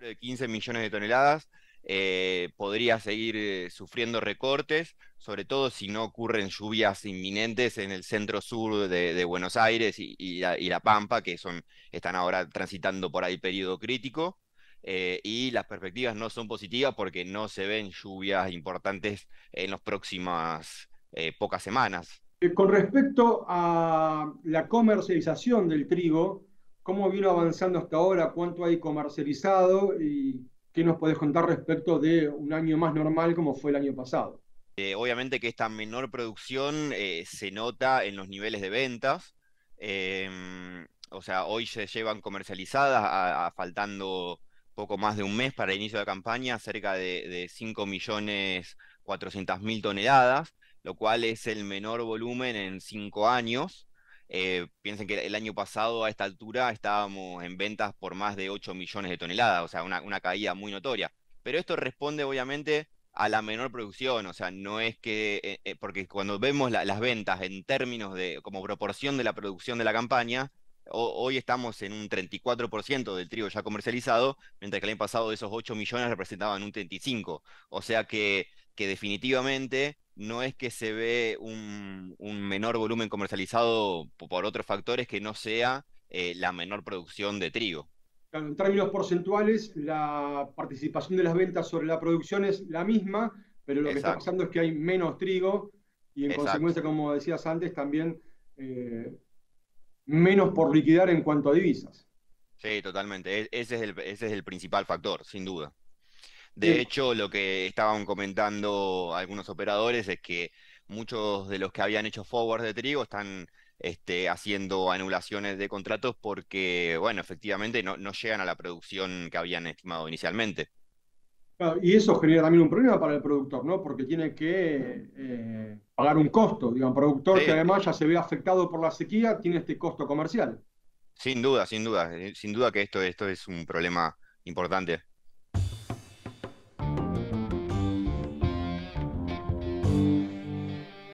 de 15 millones de toneladas, eh, podría seguir eh, sufriendo recortes, sobre todo si no ocurren lluvias inminentes en el centro sur de, Buenos Aires y, la, Pampa, que son, están ahora transitando por ahí periodo crítico. Eh, y las perspectivas no son positivas porque no se ven lluvias importantes en las próximas pocas semanas. Con respecto a la comercialización del trigo, cómo vino avanzando hasta ahora, cuánto hay comercializado y qué nos podés contar respecto de un año más normal como fue el año pasado. Eh, obviamente que esta menor producción eh, se nota en los niveles de ventas. Em, o sea, hoy se llevan comercializadas, faltando poco más de un mes para el inicio de la campaña, cerca de, de 5.400.000 toneladas, lo cual es el menor volumen en cinco años. Eh, piensen que el año pasado a esta altura estábamos en ventas por más de 8 millones de toneladas, o sea, una, caída muy notoria. Pero esto responde obviamente a la menor producción, o sea, no es que, eh, eh, porque cuando vemos las ventas en términos de, como proporción de la producción de la campaña, hoy estamos en un 34% del trigo ya comercializado, mientras que el año pasado esos 8 millones representaban un 35%. O sea que definitivamente no es que se ve un, menor volumen comercializado por otros factores que no sea eh, la menor producción de trigo. en términos porcentuales, la participación de las ventas sobre la producción es la misma, pero lo que está pasando es que hay menos trigo y en consecuencia, como decías antes, también eh, menos por liquidar en cuanto a divisas. Sí, totalmente. E, ese es el principal factor, sin duda. De hecho, lo que estaban comentando algunos operadores es que muchos de los que habían hecho forward de trigo están este, haciendo anulaciones de contratos porque, bueno, efectivamente no, llegan a la producción que habían estimado inicialmente. y eso genera también un problema para el productor, ¿no? Porque tiene que eh, pagar un costo. Digan, productor que además ya se ve afectado por la sequía, tiene este costo comercial. Sin duda, sin duda. Sin duda que esto, esto es un problema importante.